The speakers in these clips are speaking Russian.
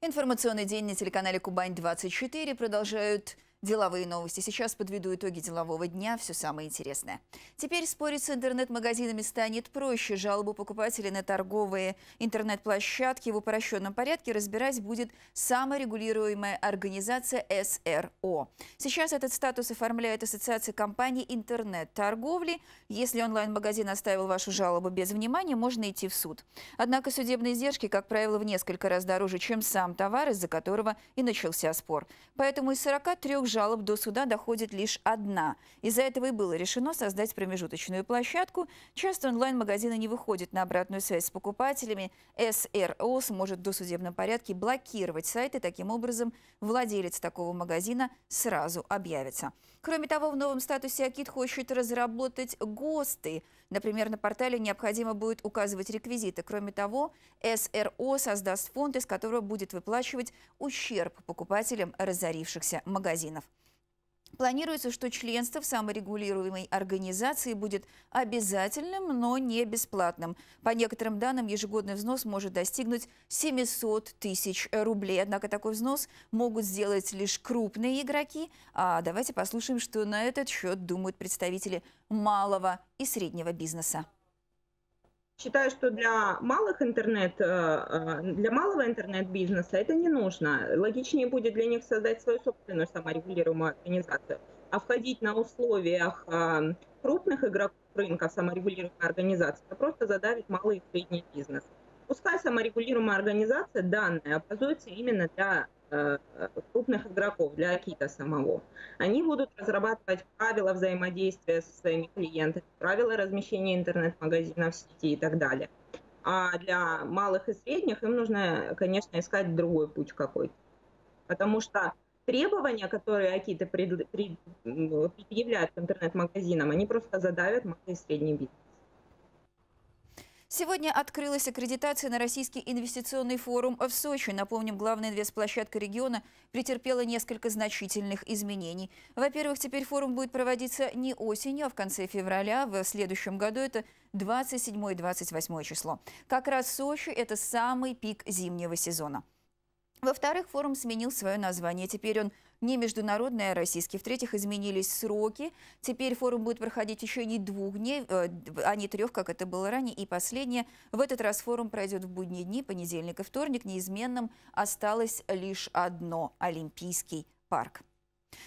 Информационный день на телеканале Кубань-24 продолжают Деловые новости. Сейчас подведу итоги делового дня. Все самое интересное. Теперь спорить с интернет-магазинами станет проще. Жалобу покупателей на торговые интернет-площадки в упрощенном порядке разбирать будет саморегулируемая организация СРО. Сейчас этот статус оформляет Ассоциация компаний интернет-торговли. Если онлайн-магазин оставил вашу жалобу без внимания, можно идти в суд. Однако судебные издержки, как правило, в несколько раз дороже, чем сам товар, из-за которого и начался спор. Поэтому из 43 жалоб до суда доходит лишь одна. Из-за этого и было решено создать промежуточную площадку. Часто онлайн-магазины не выходят на обратную связь с покупателями. СРО сможет в досудебном порядке блокировать сайты. Таким образом, владелец такого магазина сразу объявится. Кроме того, в новом статусе АКИД хочет разработать ГОСТы. Например, на портале необходимо будет указывать реквизиты. Кроме того, СРО создаст фонд, из которого будет выплачивать ущерб покупателям разорившихся магазинов. Планируется, что членство в саморегулируемой организации будет обязательным, но не бесплатным. По некоторым данным, ежегодный взнос может достигнуть 700 тысяч рублей. Однако такой взнос могут сделать лишь крупные игроки. А давайте послушаем, что на этот счет думают представители малого и среднего бизнеса. Считаю, что для малых интернет, э, э, для малого интернет-бизнеса это не нужно. Логичнее будет для них создать свою собственную саморегулируемую организацию. А входить на условиях э, крупных игроков рынка в саморегулируемой организации, это просто задавит малый и средний бизнес. Пускай саморегулируемая организация данные образуется именно для Э, крупных игроков, для Акита самого. Они будут разрабатывать правила взаимодействия со своими клиентами, правила размещения интернет-магазинов в сети и так далее. А для малых и средних им нужно, конечно, искать другой путь какой-то. Потому что требования, которые Акита предъявляет к интернет-магазинам, они просто задавят малый и средний бизнес. Сегодня открылась аккредитация на Российский инвестиционный форум в Сочи. Напомним, главная инвестплощадка региона претерпела несколько значительных изменений. Во-первых, теперь форум будет проводиться не осенью, а в конце февраля. В следующем году это 27 и 28 число. Как раз Сочи – это самый пик зимнего сезона. Во-вторых, форум сменил свое название. Теперь он не международные, а российские. В-третьих, изменились сроки. Теперь форум будет проходить еще не двух дней, э, а не трех, как это было ранее. И последнее, в этот раз форум пройдет в будние дни, понедельник и вторник. Неизменным осталось лишь одно – Олимпийский парк.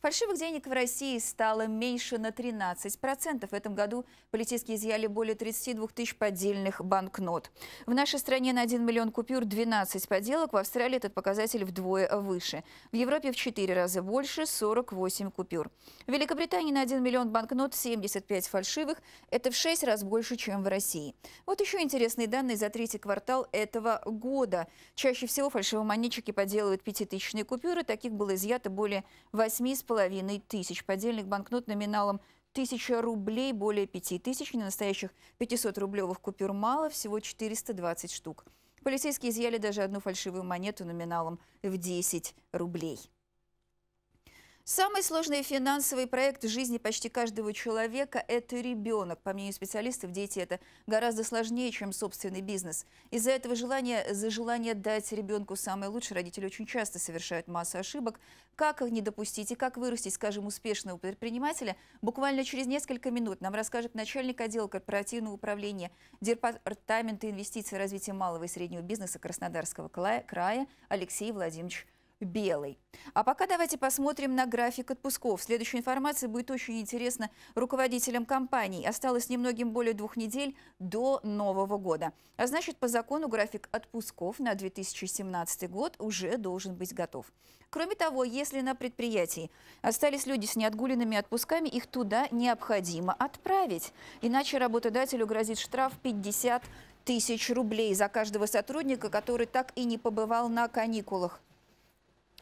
Фальшивых денег в России стало меньше на 13%. В этом году полицейские изъяли более 32 тысяч поддельных банкнот. В нашей стране на 1 миллион купюр 12 подделок, в Австралии этот показатель вдвое выше. В Европе в 4 раза больше – 48 купюр. В Великобритании на 1 миллион банкнот 75 фальшивых. Это в 6 раз больше, чем в России. Вот еще интересные данные за третий квартал этого года. Чаще всего фальшивомонетчики подделывают пятитысячные купюры. Таких было изъято более 8 8,5 тысяч поддельных банкнот номиналом 1000 рублей, более тысяч на настоящих 500-рублевых купюр мало, всего 420 штук. Полицейские изъяли даже одну фальшивую монету номиналом в 10 рублей. Самый сложный финансовый проект в жизни почти каждого человека – это ребенок. По мнению специалистов, дети – это гораздо сложнее, чем собственный бизнес. Из-за этого желания, за желание дать ребенку самое лучшее, родители очень часто совершают массу ошибок. Как их не допустить и как вырастить, скажем, успешного предпринимателя, буквально через несколько минут нам расскажет начальник отдела корпоративного управления Департамента инвестиций и развития малого и среднего бизнеса Краснодарского края Алексей Владимирович белый. А пока давайте посмотрим на график отпусков. Следующая информация будет очень интересна руководителям компаний. Осталось немногим более двух недель до Нового года. А значит, по закону график отпусков на 2017 год уже должен быть готов. Кроме того, если на предприятии остались люди с неотгуленными отпусками, их туда необходимо отправить. Иначе работодателю грозит штраф 50 тысяч рублей за каждого сотрудника, который так и не побывал на каникулах.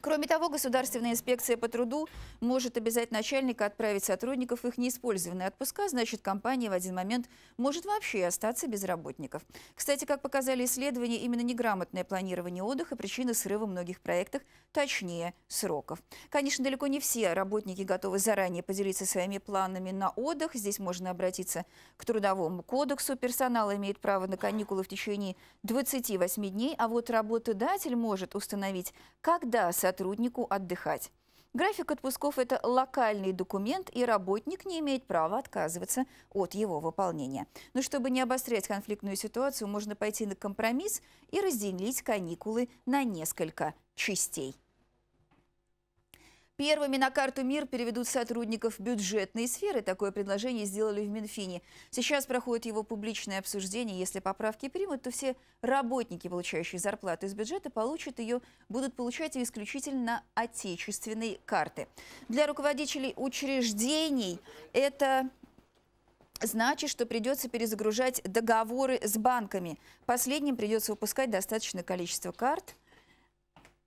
Кроме того, Государственная инспекция по труду может обязать начальника отправить сотрудников в их неиспользованные отпуска, значит, компания в один момент может вообще остаться без работников. Кстати, как показали исследования, именно неграмотное планирование отдыха – причина срыва многих проектов, точнее, сроков. Конечно, далеко не все работники готовы заранее поделиться своими планами на отдых. Здесь можно обратиться к Трудовому кодексу. Персонал имеет право на каникулы в течение 28 дней, а вот работодатель может установить, когда сотрудники сотруднику отдыхать. График отпусков – это локальный документ, и работник не имеет права отказываться от его выполнения. Но чтобы не обострять конфликтную ситуацию, можно пойти на компромисс и разделить каникулы на несколько частей. Первыми на карту МИР переведут сотрудников бюджетной сферы. Такое предложение сделали в Минфине. Сейчас проходит его публичное обсуждение. Если поправки примут, то все работники, получающие зарплату из бюджета, получат ее, будут получать ее исключительно на отечественные карты. Для руководителей учреждений это значит, что придется перезагружать договоры с банками. Последним придется выпускать достаточное количество карт.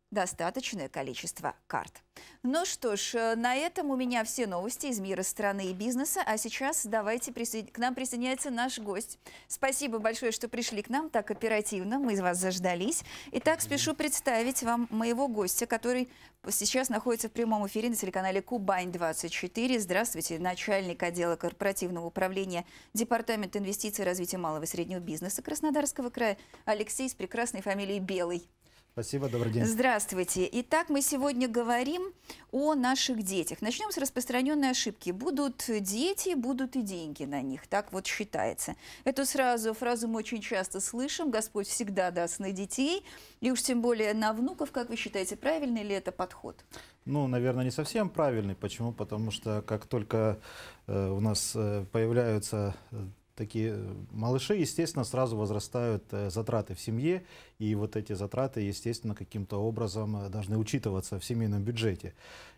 Достаточное количество карт. Ну что ж, э, на этом у меня все новости из мира страны и бизнеса. А сейчас давайте присо... к нам присоединяется наш гость. Спасибо большое, что пришли к нам так оперативно. Мы из вас заждались. Итак, спешу представить вам моего гостя, который сейчас находится в прямом эфире на телеканале «Кубань-24». Здравствуйте, начальник отдела корпоративного управления Департамента инвестиций и развития малого и среднего бизнеса Краснодарского края Алексей с прекрасной фамилией Белый. Спасибо, добрый день. Здравствуйте. Итак, мы сегодня говорим о наших детях. Начнем с распространенной ошибки. Будут дети, будут и деньги на них. Так вот считается. Эту сразу фразу мы очень часто слышим. Господь всегда даст на детей, и уж тем более на внуков. Как вы считаете, правильный ли это подход? Ну, наверное, не совсем правильный. Почему? Потому что как только э, у нас э, появляются э, такие э, малыши, естественно, сразу возрастают э, затраты в семье, и вот эти затраты, естественно, каким-то образом э, должны учитываться в семейном бюджете.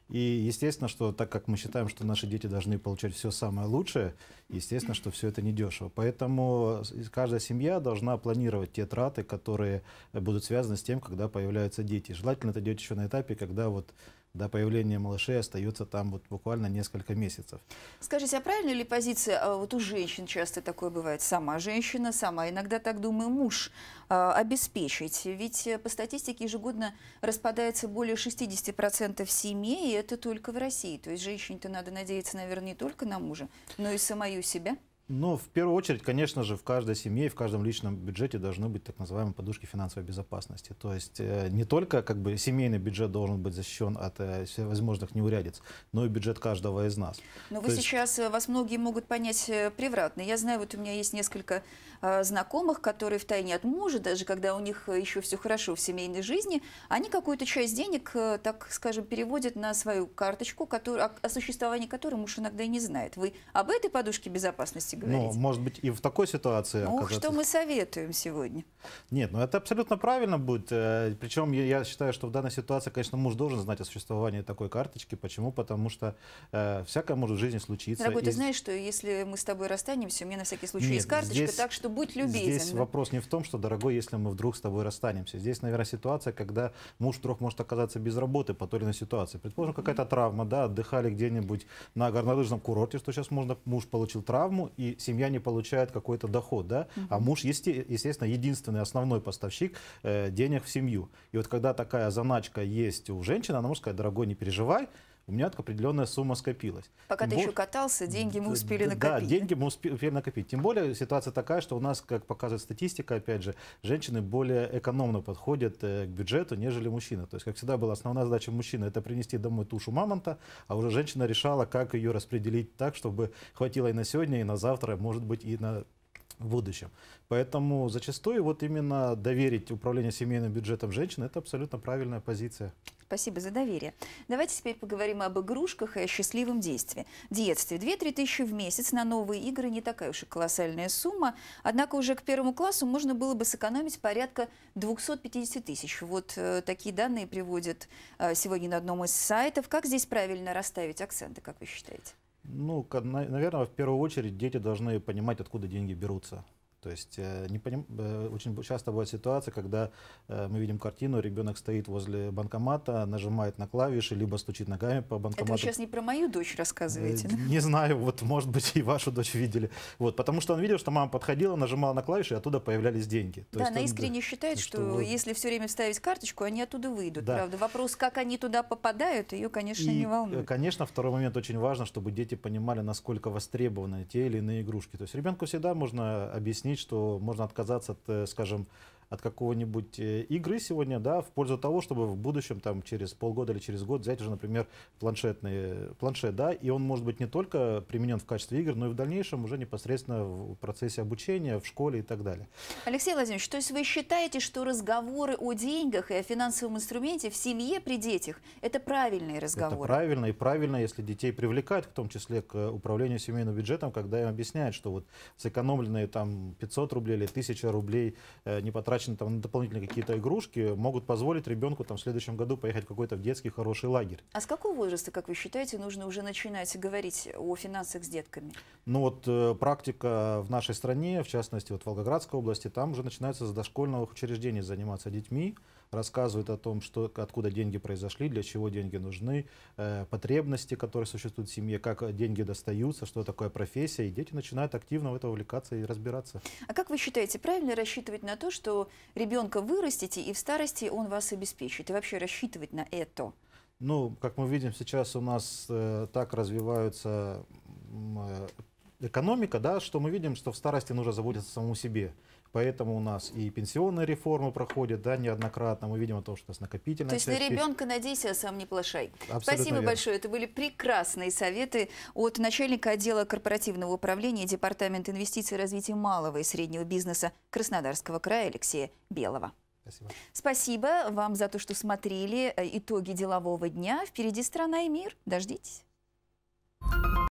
И естественно, что так как мы считаем, что наши дети должны получать все самое лучшее, естественно, что все это недешево. Поэтому каждая семья должна планировать те траты, которые будут связаны с тем, когда появляются дети. Желательно это делать еще на этапе, когда вот до появления малышей остается там вот буквально несколько месяцев. Скажите, а правильно ли позиция, а, вот у женщин часто такое бывает, сама женщина, сама иногда так думаю, муж а, обеспечить? Ведь э, по статистике ежегодно распадается более 60% семей, и это только в России. То есть женщине-то надо надеяться, наверное, не только на мужа, но и самую себя. Ну, в первую очередь, конечно же, в каждой семье и в каждом личном бюджете должны быть так называемые подушки финансовой безопасности. То есть э, не только как бы семейный бюджет должен быть защищен от э, всевозможных неурядиц, но и бюджет каждого из нас. Но То вы есть... сейчас, э, вас многие могут понять э, превратно. Я знаю, вот у меня есть несколько э, знакомых, которые втайне от мужа, даже когда у них э, еще все хорошо в семейной жизни, они какую-то часть денег, э, так скажем, переводят на свою карточку, который, о, о существовании которой муж иногда и не знает. Вы об этой подушке безопасности если ну, говорить. Ну, может быть, и в такой ситуации Ох, ну, оказаться... что мы советуем сегодня. Нет, ну это абсолютно правильно будет. Э, Причем я считаю, что в данной ситуации, конечно, муж должен знать о существовании такой карточки. Почему? Потому что э, всякое может в жизни случиться. Дорогой, и... ты знаешь, что если мы с тобой расстанемся, у меня на всякий случай Нет, есть карточка, здесь, так что будь любезен. Здесь вопрос не в том, что, дорогой, если мы вдруг с тобой расстанемся. Здесь, наверное, ситуация, когда муж вдруг может оказаться без работы по той или иной ситуации. Предположим, какая-то травма, да, отдыхали где-нибудь на горнолыжном курорте, что сейчас можно, муж получил травму, и семья не получает какой-то доход, да, угу. а муж, есте, естественно, единственный основной поставщик э, денег в семью. И вот когда такая заначка есть у женщины, она может сказать, дорогой, не переживай, у меня определенная сумма скопилась. Пока Тем ты бо... еще катался, деньги мы успели накопить. Да, деньги мы успели накопить. Тем более ситуация такая, что у нас, как показывает статистика, опять же, женщины более экономно подходят э, к бюджету, нежели мужчины. То есть, как всегда, была основная задача мужчины – это принести домой тушу мамонта, а уже женщина решала, как ее распределить так, чтобы хватило и на сегодня, и на завтра, может быть, и на в будущем. Поэтому зачастую вот именно доверить управление семейным бюджетом женщин – это абсолютно правильная позиция. Спасибо за доверие. Давайте теперь поговорим об игрушках и о счастливом действии. Детстве. 2-3 тысячи в месяц на новые игры не такая уж и колоссальная сумма. Однако уже к первому классу можно было бы сэкономить порядка 250 тысяч. Вот э, такие данные приводят э, сегодня на одном из сайтов. Как здесь правильно расставить акценты, как вы считаете? Ну, наверное, в первую очередь дети должны понимать, откуда деньги берутся. То есть э, не поним... Э, очень часто бывает ситуация, когда э, мы видим картину, ребенок стоит возле банкомата, нажимает на клавиши, либо стучит ногами по банкомату. Это вы сейчас не про мою дочь рассказываете? Не знаю, вот может быть и вашу дочь видели. Вот, потому что он видел, что мама подходила, нажимала на клавиши, и оттуда появлялись деньги. То да, есть она он... искренне считает, что, что вот... если все время вставить карточку, они оттуда выйдут. Да. Правда, вопрос, как они туда попадают, ее, конечно, и, не волнует. Конечно, второй момент очень важно, чтобы дети понимали, насколько востребованы те или иные игрушки. То есть ребенку всегда можно объяснить, объяснить, что можно отказаться от, э, скажем, от какого-нибудь э, игры сегодня, да, в пользу того, чтобы в будущем, там, через полгода или через год взять уже, например, планшетные, э, планшет, да, и он может быть не только применен в качестве игр, но и в дальнейшем уже непосредственно в процессе обучения, в школе и так далее. Алексей Владимирович, то есть вы считаете, что разговоры о деньгах и о финансовом инструменте в семье при детях – это правильные разговоры? Это правильно, и правильно, если детей привлекают, в том числе к э, управлению семейным бюджетом, когда им объясняют, что вот сэкономленные там 500 рублей или 1000 рублей не потраченные потрачены там на дополнительные какие-то игрушки, могут позволить ребенку там в следующем году поехать в какой-то в детский хороший лагерь. А с какого возраста, как вы считаете, нужно уже начинать говорить о финансах с детками? Ну вот э, практика в нашей стране, в частности вот в Волгоградской области, там уже начинается с дошкольных учреждений заниматься детьми рассказывает о том, что, откуда деньги произошли, для чего деньги нужны, э, потребности, которые существуют в семье, как деньги достаются, что такое профессия, и дети начинают активно в это увлекаться и разбираться. А как вы считаете, правильно рассчитывать на то, что ребенка вырастите, и в старости он вас обеспечит, и вообще рассчитывать на это? Ну, как мы видим, сейчас у нас э, так развиваются э, экономика, да, что мы видим, что в старости нужно заботиться самому себе поэтому у нас и пенсионная реформа проходит, да, неоднократно. Мы видим о том, что у нас накопительная То есть на ребенка надейся, а сам не плашай. Спасибо верно. большое. Это были прекрасные советы от начальника отдела корпоративного управления Департамента инвестиций и развития малого и среднего бизнеса Краснодарского края Алексея Белого. Спасибо. Спасибо вам за то, что смотрели э, итоги делового дня. Впереди страна и мир. Дождитесь.